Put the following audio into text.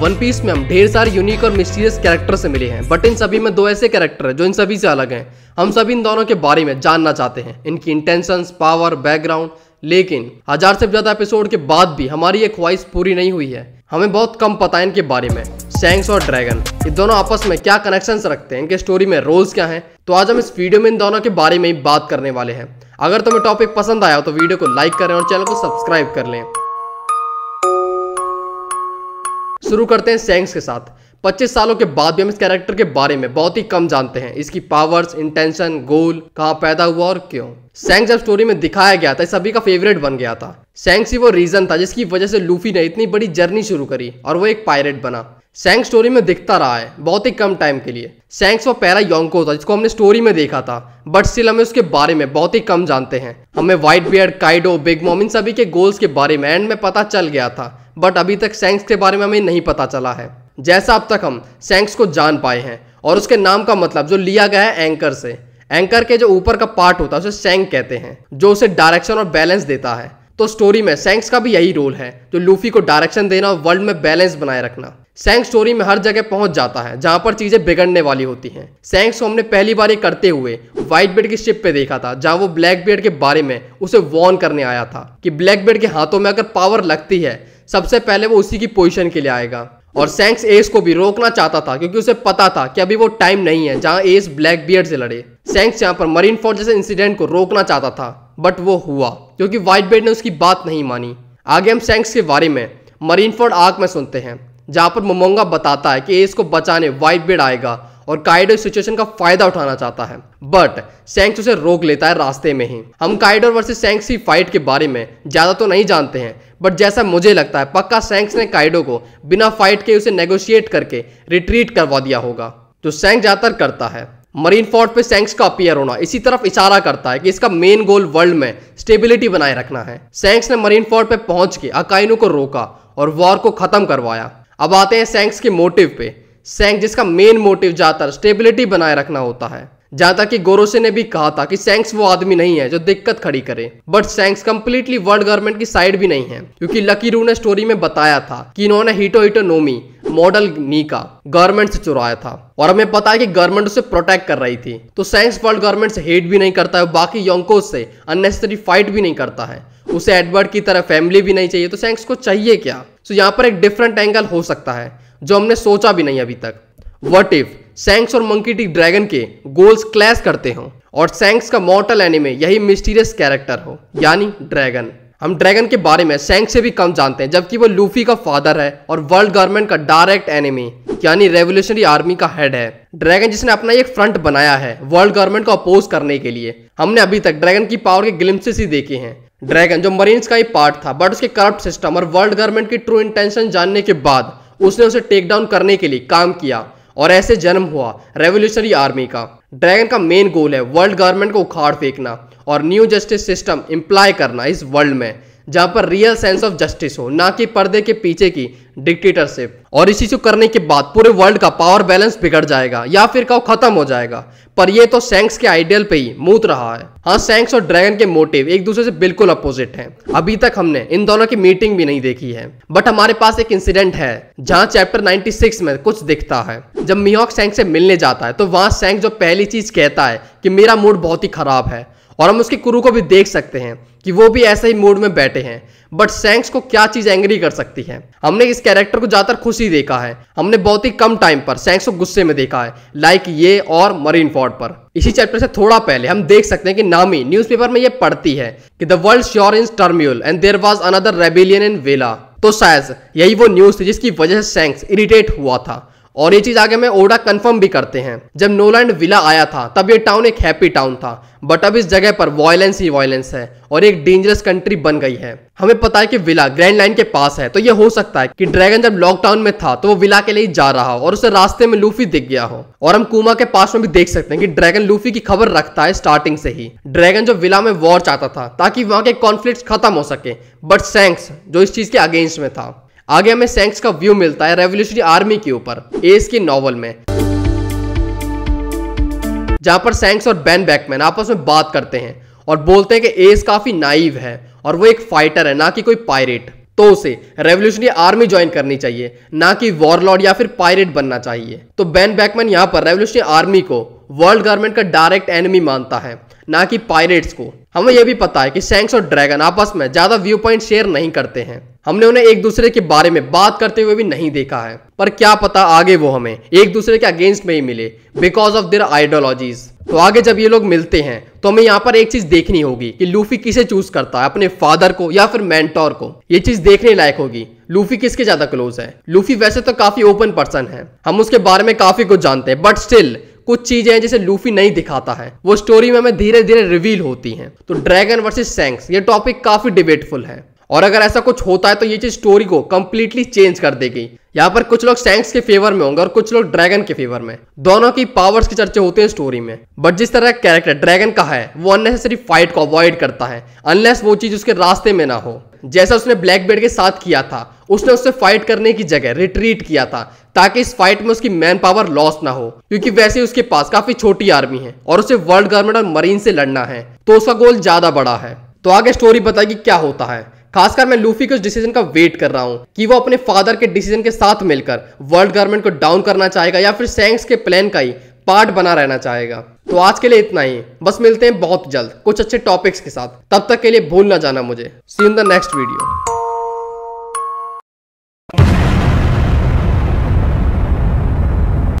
one piece में हम ढेर सारे यूनिक और मिस्टीरियस कैरेक्टर से मिले हैं बट इन सभी में दो ऐसे कैरेक्टर हैं जो इन सभी से अलग हैं हम सभी इन दोनों के बारे में जानना चाहते हैं इनकी इंटेंशंस पावर बैकग्राउंड लेकिन हजार से ज्यादा एपिसोड के बाद भी हमारी ये ख्वाहिश पूरी नहीं हुई है हमें बहुत कम पता है इनके बारे में सैंक्स और ड्रैगन ये दोनों आपस में क्या कनेक्शन रखते हैं इनके स्टोरी में रोल्स क्या हैं तो आज हम इस वीडियो में इन दोनों के बारे में ही बात करने वाले हैं अगर तुम्हें टॉपिक पसंद आया तो वीडियो को लाइक करें और चैनल को सब्सक्राइब कर लें शुरू करते हैं सेंग्स के साथ 25 सालों के बाद भी हम इस कैरेक्टर के बारे में बहुत ही कम जानते हैं इसकी पावर्स इंटेंशन गोल कहाँ पैदा हुआ और क्यों सेंग जब स्टोरी में दिखाया गया था सभी का फेवरेट बन गया था सेंग्स ही वो रीजन था जिसकी वजह से लूफी ने इतनी बड़ी जर्नी शुरू करी और वो एक पायरेट बना सेंग स्टोरी में दिखता रहा है बहुत ही कम टाइम के लिए सेंग्स वो पहला योंको था जिसको हमने स्टोरी में देखा था बट स्टिल हमें उसके बारे में बहुत ही कम जानते हैं हमें Whitebeard Kaido Big Mom इन सभी के गोल्स के बारे में एंड में पता चल गया था बट अभी तक सैंक्स के बारे में हमें नहीं पता चला है जैसा अब तक हम सैंक्स को जान पाए हैं और उसके नाम का मतलब जो लिया गया है एंकर से एंकर के जो ऊपर का पार्ट होता है उसे सैंक कहते हैं जो उसे डायरेक्शन और बैलेंस देता है तो स्टोरी में सैंक्स का भी यही रोल है जो लूफी को डायरेक्शन देना और वर्ल्ड में बैलेंस बनाए रखना सैंक स्टोरी में हर जगह पहुंच जाता है जहां पर चीजें बिगड़ने वाली होती हैं सैंक्स को हमने पहली बार ये करते हुए व्हाइट बेड की शिप पे देखा था जहां वो ब्लैक बेड के बारे में उसे वॉर्न करने आया था कि ब्लैक बेड के हाथों में अगर पावर लगती है सबसे पहले वो उसी की पोजिशन के लिए आएगा और सैंक्स एस को भी रोकना चाहता था क्योंकि उसे पता था कि अभी वो टाइम नहीं है जहां एस ब्लैक बियर्ड से लड़े सैंक्स यहां पर मरीन फोर्ट जैसे इंसिडेंट को रोकना चाहता था बट वो हुआ क्योंकि व्हाइट बियर्ड ने उसकी बात नहीं मानी आगे हम सैंक्स के बारे में मरीन फोर्ट आग में सुनते हैं जहां पर मोमोंगा बताता है कि एस को बचाने व्हाइट बियर्ड आएगा और काइडो इस सिचुएशन का फायदा उठाना चाहता है बट सेंक्स उसे रोक लेता है रास्ते में ही हम काइडो वर्सेस सेंक्स की फाइट के बारे में ज्यादा तो नहीं जानते हैं बट जैसा मुझे लगता है पक्का सेंक्स ने काइडो को बिना फाइट के उसे नेगोशिएट करके रिट्रीट करवा दिया होगा जो तो सेंक ज्यादातर करता है मरीन फोर्ट पे सेंक्स का अपियर होना इसी तरफ इशारा करता है कि इसका मेन गोल वर्ल्ड में स्टेबिलिटी बनाए रखना है सेंक्स ने मरीन फोर्ट पे पहुंच के अकाइनो को रोका और वॉर को खत्म करवाया अब आते हैं सेंक्स के मोटिव पे सेंग जिसका मेन मोटिव ज़्यादातर स्टेबिलिटी बनाए रखना होता है जहां तक कि गोरोसे ने भी कहा था कि सैंक्स वो आदमी नहीं है जो दिक्कत खड़ी करे but Shanks completely world government की साइड भी नहीं है क्योंकि लकी रू ने स्टोरी में बताया था कि इन्होंने हिटो हिटो नोमी मॉडल नी का गवर्नमेंट से चुराया था और हमें पता है कि गवर्नमेंट उसे प्रोटेक्ट कर रही थी तो सैंक्स वर्ल्ड गवर्नमेंट से हेट भी नहीं करता है बाकी योंको से अननेसेसरी फाइट भी नहीं करता है उसे एडवर्ड की तरह फैमिली भी नहीं चाहिए तो सैंक्स को चाहिए क्या सो so, यहाँ पर एक डिफरेंट एंगल हो सकता है जो हमने सोचा भी नहीं अभी तक वट इफ सैंक्स और मंकी टी ड्रैगन के गोल्स क्लैश करते हो और सैंक्स का मॉर्टल एनिमे यही मिस्टीरियस कैरेक्टर हो यानी ड्रैगन हम ड्रैगन के बारे में सैंक से भी कम जानते हैं जबकि वो लूफी का फादर है और वर्ल्ड गवर्नमेंट का डायरेक्ट एनिमी यानी रेवोल्यूशनरी आर्मी का हेड है ड्रैगन जिसने अपना एक फ्रंट बनाया है वर्ल्ड गवर्नमेंट को अपोज करने के लिए हमने अभी तक ड्रैगन की पावर के ग्लिम्सिस ही देखे हैं ड्रैगन जो मरीन्स का ही पार्ट था बट उसके करप्ट सिस्टम और वर्ल्ड गवर्नमेंट की ट्रू इंटेंशन जानने के बाद उसने उसे टेक डाउन करने के लिए काम किया और ऐसे जन्म हुआ रेवोल्यूशनरी आर्मी का ड्रैगन का मेन गोल है वर्ल्ड गवर्नमेंट को उखाड़ फेंकना और न्यू जस्टिस सिस्टम इम्प्लाई करना इस वर्ल्ड में जहां पर रियल सेंस ऑफ जस्टिस हो ना कि पर्दे के पीछे की डिक्टेटरशिप और इसी को करने के बाद पूरे वर्ल्ड का पावर बैलेंस बिगड़ जाएगा या फिर कहो खत्म हो जाएगा पर ये तो सैंक्स के आइडियल पे ही मूत रहा है हाँ सैंक्स और ड्रैगन के मोटिव एक दूसरे से बिल्कुल अपोजिट हैं अभी तक हमने इन दोनों की मीटिंग भी नहीं देखी है बट हमारे पास एक इंसिडेंट है जहाँ चैप्टर 96 में कुछ दिखता है जब मिहॉक सैंक से मिलने जाता है तो वहां सैंक जो पहली चीज कहता है कि मेरा मूड बहुत ही खराब है और हम उसके क्रू को भी देख सकते हैं कि वो भी ऐसे ही मूड में बैठे हैं बट सैंक्स को क्या चीज एंग्री कर सकती है हमने इस कैरेक्टर को ज्यादातर खुशी देखा है हमने बहुत ही कम टाइम पर सैंक्स को गुस्से में देखा है लाइक ये और मरीन फॉर्ड पर इसी चैप्टर से थोड़ा पहले हम देख सकते हैं कि नामी न्यूज़पेपर में ये पढ़ती है कि the world sure in turmoil and there was another rebellion in वेला तो शायद यही वो न्यूज थी जिसकी वजह से सैंक्स इरिटेट हुआ था और ये चीज आगे में ओडा कंफर्म भी करते हैं जब नोलैंड विला आया था तब ये टाउन एक हैप्पी टाउन था बट अब इस जगह पर वॉयलेंस ही वॉयलेंस है और एक डेंजरस कंट्री बन गई है हमें पता है कि विला ग्रैंड लाइन के पास है तो ये हो सकता है कि ड्रैगन जब लॉकडाउन में था तो वो विला के लिए जा रहा हो और उसे रास्ते में लूफी दिख गया हो और हम कुमा के पास में भी देख सकते हैं कि ड्रैगन लूफी की खबर रखता है स्टार्टिंग से ही ड्रैगन जो विला में वॉर चाहता था ताकि वहां के कॉन्फ्लिक्ट खत्म हो सके बट सैंक्स जो इस चीज के अगेंस्ट में था आगे हमें सैंक्स का व्यू मिलता है रेवोल्यूशनरी आर्मी के ऊपर एस के नॉवल में जहां पर सैंक्स और बैन बैकमैन आपस में बात करते हैं और बोलते हैं कि एस काफी नाइव है और वो एक फाइटर है ना कि कोई पायरेट तो उसे रेवोल्यूशनरी आर्मी ज्वाइन करनी चाहिए ना कि वॉरलॉर्ड या फिर पायरेट बनना चाहिए तो बैन बैकमैन यहाँ पर रेवोल्यूशनरी आर्मी को वर्ल्ड गवर्नमेंट का डायरेक्ट एनिमी मानता है ना कि पायरेट्स को हमें यह भी पता है कि सैंक्स और ड्रैगन आपस में ज्यादा व्यू पॉइंट शेयर नहीं करते हैं हमने उन्हें एक दूसरे के बारे में बात करते हुए भी नहीं देखा है पर क्या पता आगे वो हमें एक दूसरे के अगेंस्ट में ही मिले बिकॉज ऑफ देर आइडियोलॉजीज तो आगे जब ये लोग मिलते हैं तो हमें यहाँ पर एक चीज देखनी होगी कि लूफी किसे चूज करता है अपने फादर को या फिर मेंटोर को ये चीज देखने लायक होगी लूफी किसके ज्यादा क्लोज है लूफी वैसे तो काफी ओपन पर्सन है हम उसके बारे में काफी कुछ जानते हैं बट स्टिल कुछ चीजें जैसे लूफी नहीं दिखाता है वो स्टोरी में हमें धीरे धीरे रिवील होती हैं तो ड्रैगन वर्सेस सेंक्स ये टॉपिक काफी डिबेटफुल है और अगर ऐसा कुछ होता है तो ये चीज स्टोरी को कंप्लीटली चेंज कर देगी यहाँ पर कुछ लोग सैंक्स के फेवर में होंगे और कुछ लोग ड्रैगन के फेवर में दोनों की पावर्स के चर्चे होते हैं स्टोरी में बट जिस तरह कैरेक्टर ड्रैगन का है वो अननेसेसरी फाइट को अवॉइड करता है अनलेस वो चीज उसके रास्ते में ना हो जैसा उसने ब्लैक बेड के साथ किया था उसने उससे फाइट करने की जगह रिट्रीट किया था ताकि इस फाइट में उसकी मैन पावर लॉस ना हो क्योंकि वैसे उसके पास काफी छोटी आर्मी है और उसे वर्ल्ड गवर्नमेंट और मरीन से लड़ना है तो उसका गोल ज्यादा बड़ा है तो आगे स्टोरी बताएगी क्या होता है खासकर मैं लूफी के उस डिसीजन का वेट कर रहा हूँ कि वो अपने फादर के डिसीजन के साथ मिलकर वर्ल्ड गवर्नमेंट को डाउन करना चाहेगा या फिर सैंक्स के प्लान का ही पार्ट बना रहना चाहेगा तो आज के लिए इतना ही बस मिलते हैं बहुत जल्द कुछ अच्छे टॉपिक्स के साथ तब तक के लिए भूल ना जाना मुझे see in the next video